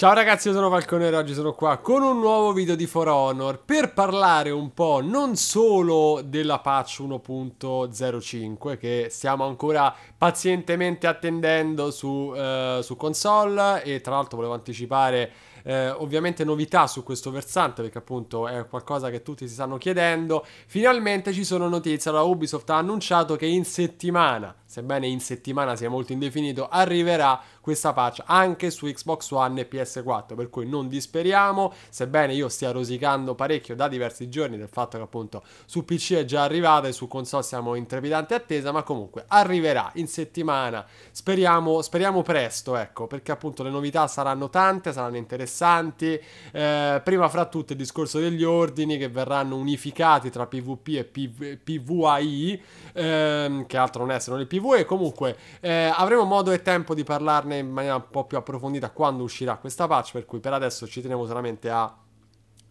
Ciao ragazzi, io sono Falconero e oggi sono qua con un nuovo video di For Honor per parlare un po' non solo della patch 1.05 che stiamo ancora pazientemente attendendo su, eh, su console e tra l'altro volevo anticipare eh, ovviamente novità su questo versante perché appunto è qualcosa che tutti si stanno chiedendo. Finalmente ci sono notizie, allora Ubisoft ha annunciato che in settimana, sebbene in settimana sia molto indefinito, arriverà questa patch anche su Xbox One e PS4, per cui non disperiamo, sebbene io stia rosicando parecchio da diversi giorni del fatto che appunto su PC è già arrivata e su console siamo in trepidante attesa, ma comunque arriverà in settimana, speriamo, speriamo presto, ecco, perché appunto le novità saranno tante, saranno interessanti interessanti. Eh, prima fra tutte il discorso degli ordini che verranno unificati tra PvP e PV, PvAI, ehm, che altro non è se non il PvE. Comunque eh, avremo modo e tempo di parlarne in maniera un po' più approfondita quando uscirà questa patch, per cui per adesso ci tenevo solamente a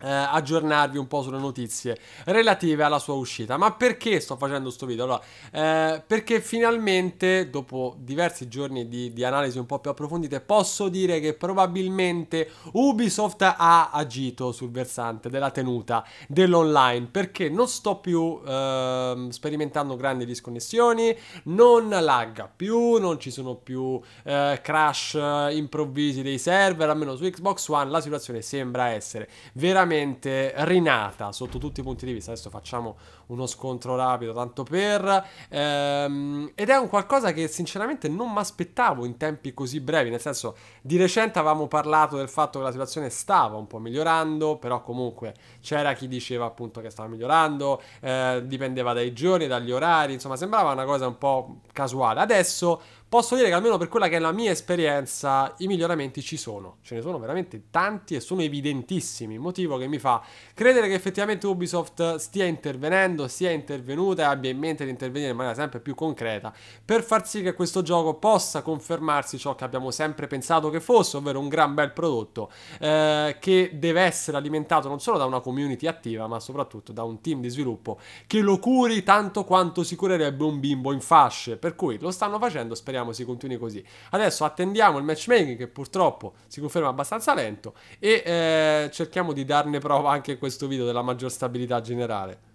eh, aggiornarvi un po' sulle notizie relative alla sua uscita. Ma perché sto facendo questo video? Allora, eh, perché finalmente, dopo diversi giorni di, di, analisi un po' più approfondite, posso dire che probabilmente Ubisoft ha agito sul versante della tenuta dell'online. Perché non sto più eh, sperimentando grandi disconnessioni, non lagga più, non ci sono più eh, crash eh, improvvisi dei server, almeno su Xbox One la situazione sembra essere veramente praticamente rinata sotto tutti i punti di vista. Adesso facciamo uno scontro rapido, tanto per. Ehm, ed è un qualcosa che sinceramente non mi aspettavo in tempi così brevi. Nel senso, di recente avevamo parlato del fatto che la situazione stava un po' migliorando, però comunque c'era chi diceva appunto che stava migliorando, eh, dipendeva dai giorni, dagli orari, insomma, sembrava una cosa un po' casuale. Adesso posso dire che almeno per quella che è la mia esperienza, i miglioramenti ci sono. Ce ne sono veramente tanti e sono evidentissimi. Motivo che mi fa credere che effettivamente Ubisoft stia intervenendo, sia intervenuta e abbia in mente di intervenire in maniera sempre più concreta per far sì che questo gioco possa confermarsi ciò che abbiamo sempre pensato che fosse, ovvero un gran bel prodotto eh, che deve essere alimentato non solo da una community attiva, ma soprattutto da un team di sviluppo che lo curi tanto quanto si curerebbe un bimbo in fasce. Per cui lo stanno facendo, speriamo si continui così. Adesso attendiamo il matchmaking che purtroppo si conferma abbastanza lento e eh, cerchiamo di darne darne prova anche in questo video della maggior stabilità generale.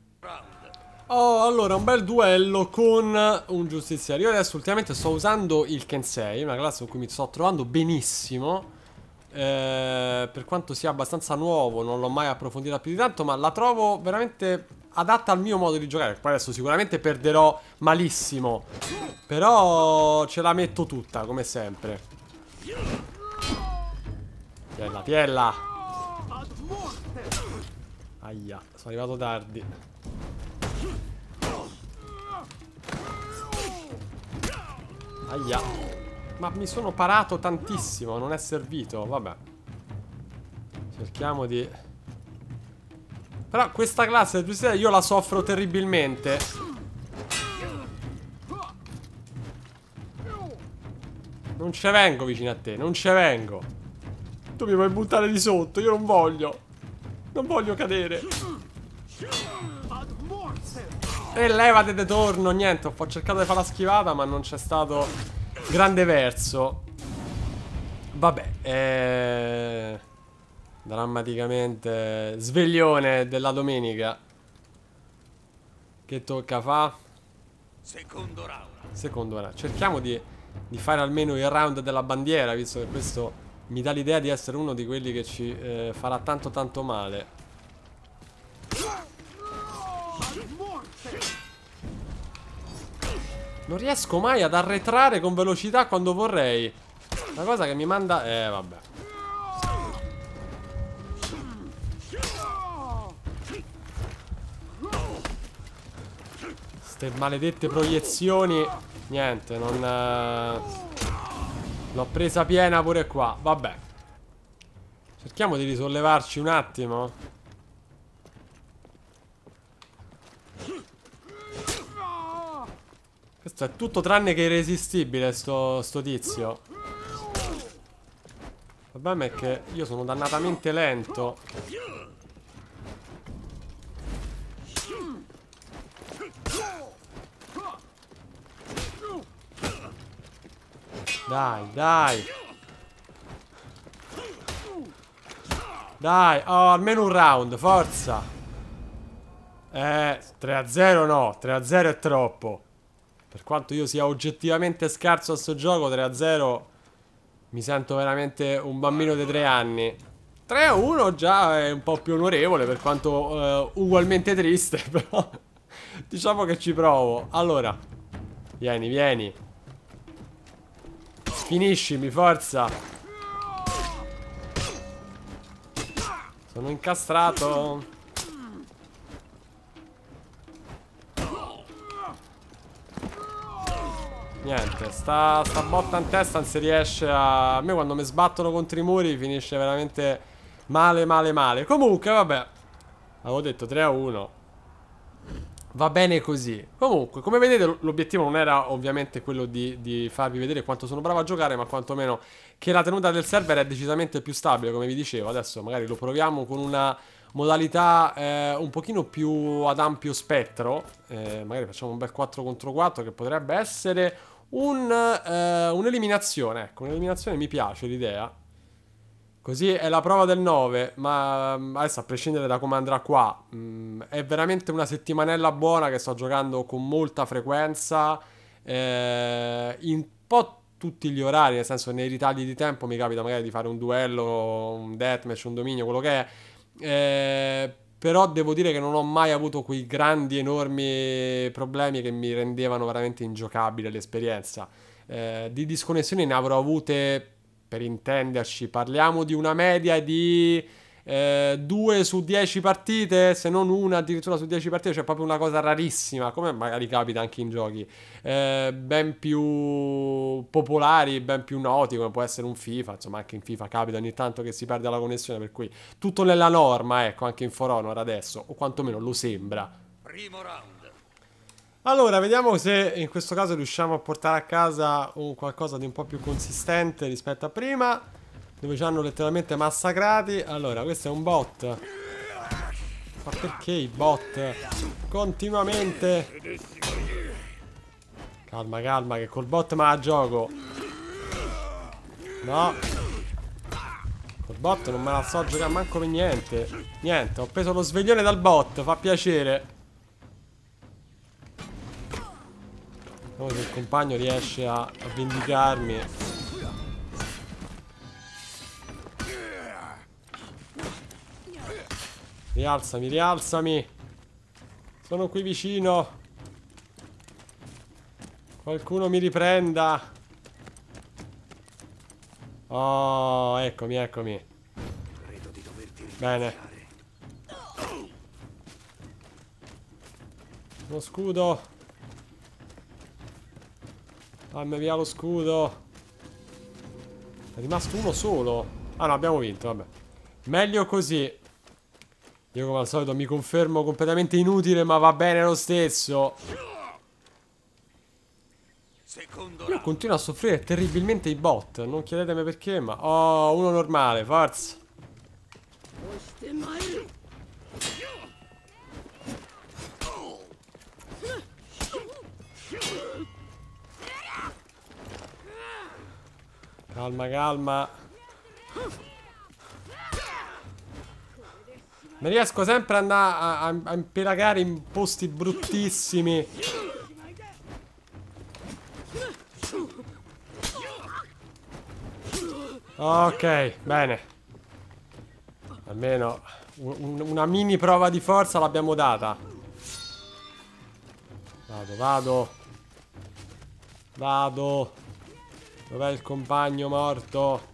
Oh, allora, un bel duello con un giustiziario. Io adesso ultimamente sto usando il Kensei, una classe con cui mi sto trovando benissimo. Eh, per quanto sia abbastanza nuovo, non l'ho mai approfondita più di tanto, ma la trovo veramente adatta al mio modo di giocare. Poi adesso sicuramente perderò malissimo, però ce la metto tutta, come sempre. Piella, piella. Aia, sono arrivato tardi. Aia. Ma mi sono parato tantissimo, non è servito, vabbè. Cerchiamo di... Però questa classe del Twisted io la soffro terribilmente. Non ce vengo vicino a te, non ce vengo. Tu mi vuoi buttare di sotto, io non voglio. Non voglio cadere. E levate di torno, niente, ho cercato di fare la schivata ma non c'è stato grande verso. Vabbè, eh... Drammaticamente sveglione della domenica. Che tocca fa? Secondo round. Secondo round. Cerchiamo di, di fare almeno il round della bandiera, visto che questo mi dà l'idea di essere uno di quelli che ci eh, farà tanto tanto male. Non riesco mai ad arretrare con velocità quando vorrei. La cosa che mi manda... Eh, vabbè. Ste maledette proiezioni. Niente, non... Eh... L'ho presa piena pure qua, vabbè Cerchiamo di risollevarci un attimo Questo è tutto tranne che irresistibile sto, sto tizio Il problema è che io sono dannatamente lento Dai, dai. Dai, oh, almeno un round, forza. Eh, 3 a 0 no, 3 a 0 è troppo. Per quanto io sia oggettivamente scarso a sto gioco, 3 a 0 mi sento veramente un bambino di 3 anni. 3 a 1 già è un po' più onorevole, per quanto eh, ugualmente triste, però diciamo che ci provo. Allora, vieni, vieni. Finiscimi, forza. Sono incastrato. Niente, sta, sta, botta in testa non si riesce a... A me quando mi sbattono contro i muri finisce veramente male, male, male. Comunque, vabbè. Avevo detto 3 a 1 va bene così. Comunque, come vedete, l'obiettivo non era ovviamente quello di, di, farvi vedere quanto sono bravo a giocare, ma quantomeno che la tenuta del server è decisamente più stabile, come vi dicevo. Adesso magari lo proviamo con una modalità eh, un pochino più ad ampio spettro. Eh, magari facciamo un bel 4 contro 4 che potrebbe essere eh, un'eliminazione. Eh, un ecco, un'eliminazione mi piace l'idea. Così è la prova del 9, ma mm, adesso a prescindere da come andrà qua, mh, mm, è veramente una settimanella buona che sto giocando con molta frequenza, eh, in po' tutti gli orari, nel senso nei ritagli di tempo mi capita magari di fare un duello, un deathmatch, un dominio, quello che è, eh, però devo dire che non ho mai avuto quei grandi, enormi problemi che mi rendevano veramente ingiocabile l'esperienza. Eh, di disconnessioni ne avrò avute per intenderci, parliamo di una media di 2 eh, su 10 partite, se non una addirittura su 10 partite, cioè proprio una cosa rarissima, come magari capita anche in giochi eh, ben più popolari, ben più noti, come può essere un FIFA, insomma anche in FIFA capita ogni tanto che si perde la connessione, per cui tutto nella norma, ecco, anche in For Honor adesso, o quantomeno lo sembra. Primo round. Allora, vediamo se in questo caso riusciamo a portare a casa un qualcosa di un po' più consistente rispetto a prima. Dove ci hanno letteralmente massacrati. Allora, questo è un bot. Ma perché i bot? Continuamente. Calma, calma, che col bot ma a gioco. No. Col bot non me la so giocare manco per niente. Niente, ho preso lo sveglione dal bot, fa piacere. Speriamo che il compagno riesce a, a vendicarmi. Rialzami, rialzami. Sono qui vicino. Qualcuno mi riprenda. Oh, eccomi, eccomi. Credo di doverti Bene. Lo scudo. Dammi via lo scudo. È rimasto uno solo. Ah no, abbiamo vinto, vabbè. Meglio così. Io come al solito mi confermo completamente inutile, ma va bene lo stesso. Io continuo a soffrire terribilmente i bot. Non chiedetemi perché, ma... Oh, uno normale, forza. Calma, calma. Mi riesco sempre a andare a, a, a impelagare in posti bruttissimi. Ok, bene. Almeno un, una mini prova di forza l'abbiamo data. Vado, vado. Vado. Dov'è il compagno morto?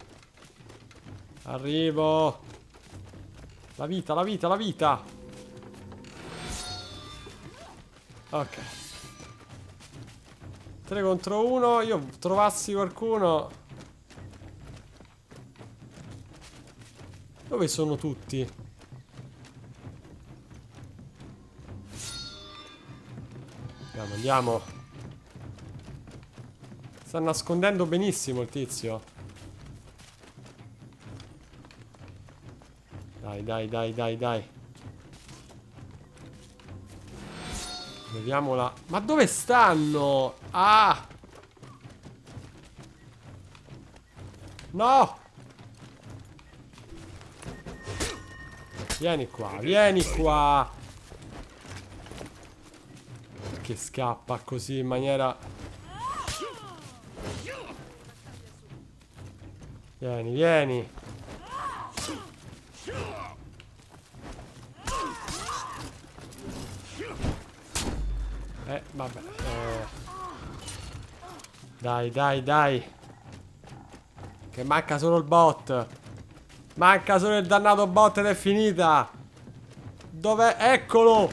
Arrivo. La vita, la vita, la vita. Ok. 3 contro 1. Io trovassi qualcuno. Dove sono tutti? Andiamo, andiamo. Sta nascondendo benissimo il tizio. Dai, dai, dai, dai, dai. Vediamola. Ma dove stanno? Ah! No! Vieni qua, vieni qua! Perché scappa così in maniera Vieni, vieni. Eh, vabbè. Eh. Dai, dai, dai. Che manca solo il bot. Manca solo il dannato bot ed è finita. Dov'è? Eccolo!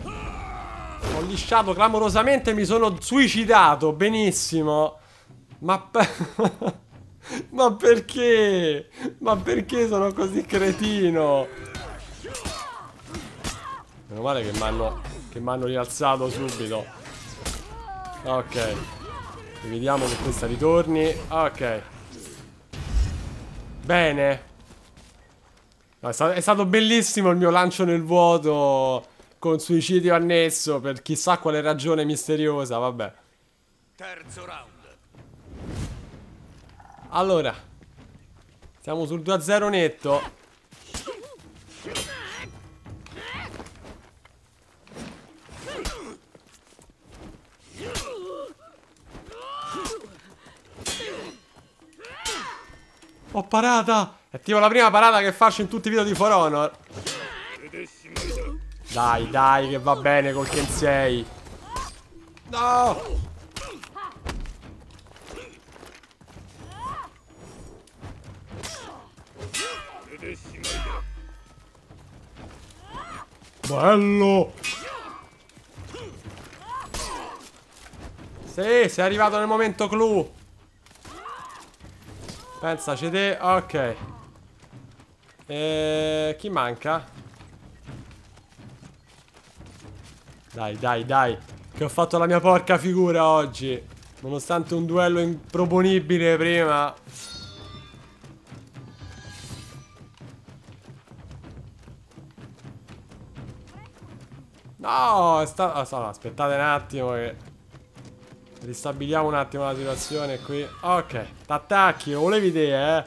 Ho lisciato clamorosamente, mi sono suicidato. Benissimo. Ma... Ma perché? Ma perché sono così cretino? Meno male che mi hanno, hanno rialzato subito. Ok. Vediamo che questa ritorni. Ok. Bene. No, è, stato, è stato bellissimo il mio lancio nel vuoto con suicidio annesso per chissà quale ragione misteriosa, vabbè. Terzo round. Allora Siamo sul 2-0 netto Ho parata È tipo la prima parata che faccio in tutti i video di For Honor Dai dai che va bene col Kensei No Bello! Sì, sei arrivato nel momento clou. Pensa, c'è te. Ok. E... Eh, chi manca? Dai, dai, dai. Che ho fatto la mia porca figura oggi. Nonostante un duello improponibile prima. No, sta... Ah, aspettate un attimo che... Ristabiliamo un attimo la situazione qui. Ok, t'attacchi, volevi te, eh.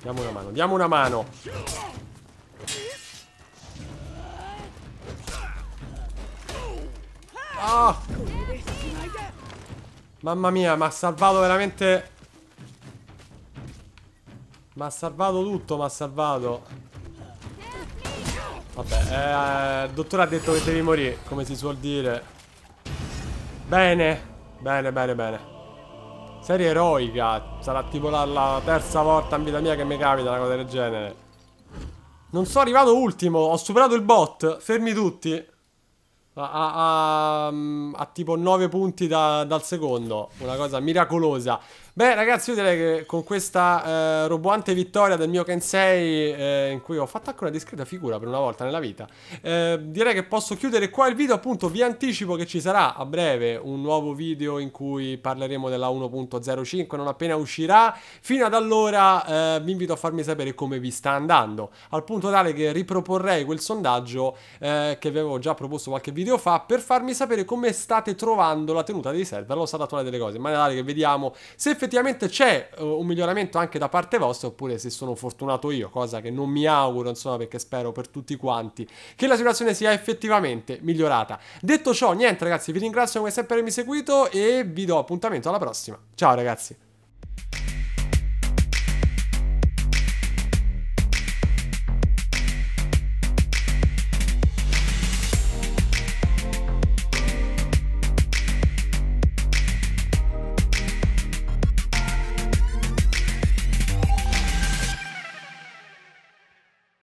Diamo una mano, diamo una mano. Oh! Mamma mia, mi ha salvato veramente ma ha salvato tutto, ma ha salvato. Vabbè, eh, il dottore ha detto che devi morire, come si suol dire. Bene, bene, bene, bene. Serie eroica. Sarà tipo la, la terza volta in vita mia che mi capita una cosa del genere. Non sono arrivato ultimo, ho superato il bot. Fermi tutti. A, a, a, mm, a, tipo 9 punti da, dal secondo. Una cosa miracolosa. Beh, ragazzi, io direi che con questa eh, roboante vittoria del mio Kensei, eh, in cui ho fatto anche una discreta figura per una volta nella vita, eh, direi che posso chiudere qua il video. Appunto, vi anticipo che ci sarà a breve un nuovo video in cui parleremo della 1.05 non appena uscirà. Fino ad allora eh, vi invito a farmi sapere come vi sta andando, al punto tale che riproporrei quel sondaggio eh, che vi avevo già proposto qualche video fa per farmi sapere come state trovando la tenuta dei server, lo stato attuale delle cose, in maniera tale che vediamo se effettivamente effettivamente c'è eh, un miglioramento anche da parte vostra, oppure se sono fortunato io, cosa che non mi auguro, insomma, perché spero per tutti quanti, che la situazione sia effettivamente migliorata. Detto ciò, niente ragazzi, vi ringrazio come sempre per avermi seguito e vi do appuntamento alla prossima. Ciao ragazzi!